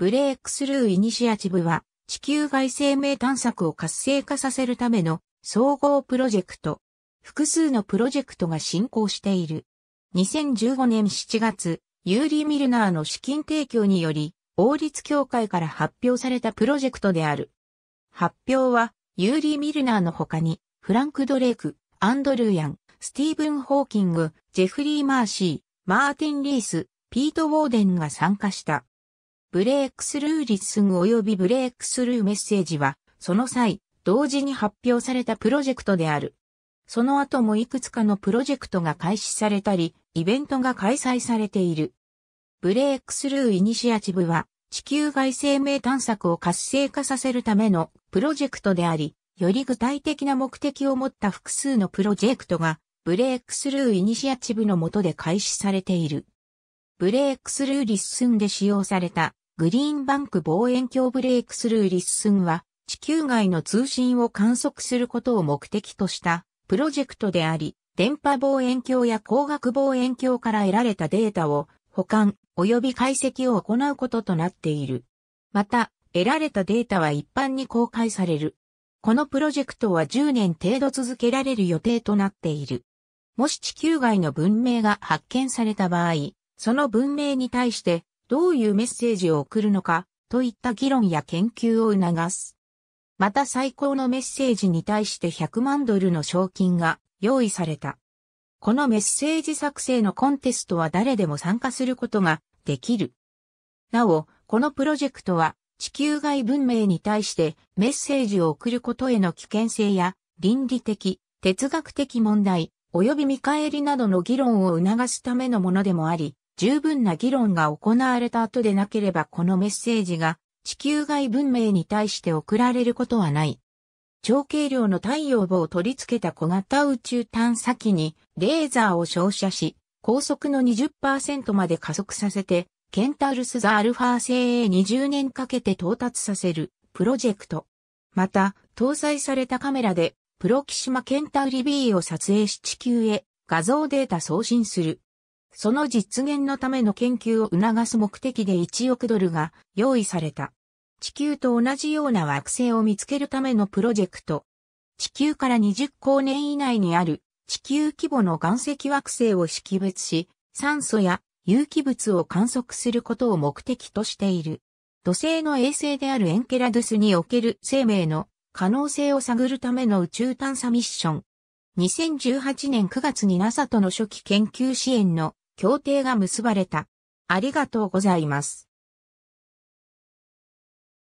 ブレイクスルーイニシアチブは地球外生命探索を活性化させるための総合プロジェクト。複数のプロジェクトが進行している。2015年7月、ユーリー・ミルナーの資金提供により、王立協会から発表されたプロジェクトである。発表は、ユーリー・ミルナーの他に、フランク・ドレイク、アンドルーヤン、スティーブン・ホーキング、ジェフリー・マーシー、マーティン・リース、ピート・ウォーデンが参加した。ブレイクスルーリッスン及びブレイクスルーメッセージは、その際、同時に発表されたプロジェクトである。その後もいくつかのプロジェクトが開始されたり、イベントが開催されている。ブレイクスルーイニシアチブは、地球外生命探索を活性化させるためのプロジェクトであり、より具体的な目的を持った複数のプロジェクトが、ブレイクスルーイニシアチブの下で開始されている。ブレークスルーリッスンで使用されたグリーンバンク望遠鏡ブレークスルーリッスンは地球外の通信を観測することを目的としたプロジェクトであり、電波望遠鏡や光学望遠鏡から得られたデータを保管及び解析を行うこととなっている。また、得られたデータは一般に公開される。このプロジェクトは10年程度続けられる予定となっている。もし地球外の文明が発見された場合、その文明に対してどういうメッセージを送るのかといった議論や研究を促す。また最高のメッセージに対して100万ドルの賞金が用意された。このメッセージ作成のコンテストは誰でも参加することができる。なお、このプロジェクトは地球外文明に対してメッセージを送ることへの危険性や倫理的、哲学的問題、及び見返りなどの議論を促すためのものでもあり、十分な議論が行われた後でなければこのメッセージが地球外文明に対して送られることはない。超軽量の太陽棒を取り付けた小型宇宙探査機にレーザーを照射し、高速の20%まで加速させて、ケンタウルスザアルファ星へ20年かけて到達させるプロジェクト。また、搭載されたカメラで、プロキシマケンタウリ B を撮影し地球へ画像データ送信するその実現のための研究を促す目的で1億ドルが用意された。地球と同じような惑星を見つけるためのプロジェクト。地球から20光年以内にある地球規模の岩石惑星を識別し、酸素や有機物を観測することを目的としている。土星の衛星であるエンケラドゥスにおける生命の可能性を探るための宇宙探査ミッション。2018年9月に NASA との初期研究支援の協定が結ばれた。ありがとうございます。